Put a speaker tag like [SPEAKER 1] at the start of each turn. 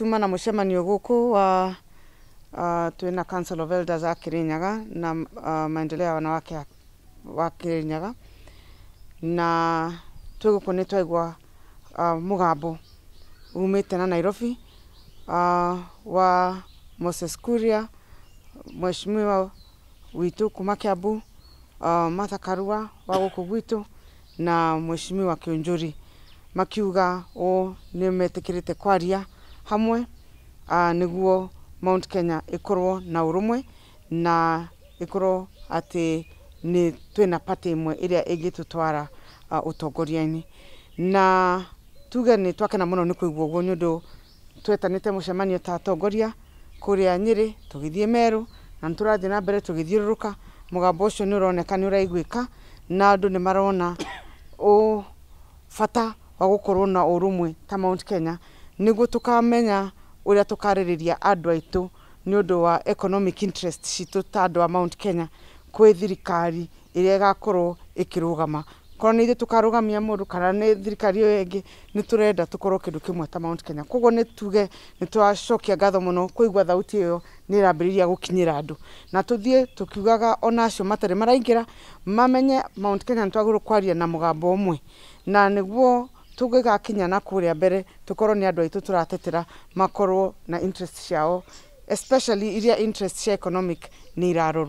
[SPEAKER 1] tuma na mũcemanio gũkũ wa uh, twĩna Council of Elders a Kirinyaga na uh, maendeleo ya wanawake wa Kirinyaga na twĩ gũkũ nĩ twaigua uh, mũgambo umĩte na Nairobi uh, wa Moses Kuria mheshimiwa witũ kuma Kiambu uh, Martha Karua wa gũkũ gwitũ na mheshimiwa Kĩunjũri makiuga o nĩ metĩkĩrĩte kwaria hamwe uh, nĩguo Mount Kenya ĩkorwo na ũrũmwe na ĩkorwo atĩ nĩ twĩna party ĩmwe ĩrĩa ĩngĩtũtwara ah, ũtongoria-inĩ na tuge nĩ twakena mũno nĩ kũigua ũguo nĩ ũndũ twetanĩte mũcemanio ta atongoria kũrĩa Nyĩrĩ tũgĩthiĩ Meru na nĩ tũrathiĩ na mbere tũgĩthiũrũrũka mũgambo ũcio nĩ ũroneka nĩ ũraiguĩka na andũ nĩ marona bata wa gũkorwo na ũrũmwe ta Mount Kenya nĩguo tukamenya uria tũkarĩrĩria andũ aitũ ni undu wa economic interest citũ ta andũ a Mount Kenya kwĩ thirikari ĩrĩa ĩgakorwo ikirugama korwo ni ithuĩ tũkarũgamia mũndũ kana ni thirikari ĩyo ĩngĩ ni turenda tũkorwo kindu kimwe ta Mount Kenya koguo ni tuge nĩ tũracokia ngatho mũno kũigua thauti ĩyo ni ĩrambĩrĩria gukinyira andu na tuthie tukiugaga ona acio matarĩ maraingira mamenye Mount Kenya nĩ twagĩrĩirwo kwaria na mugambo ũmwe na niguo tungigakinya na kuria mbere tukorwo ni andu aitu turatetera makorwo na interest ciao especially iria interest cia economic ni irarorwo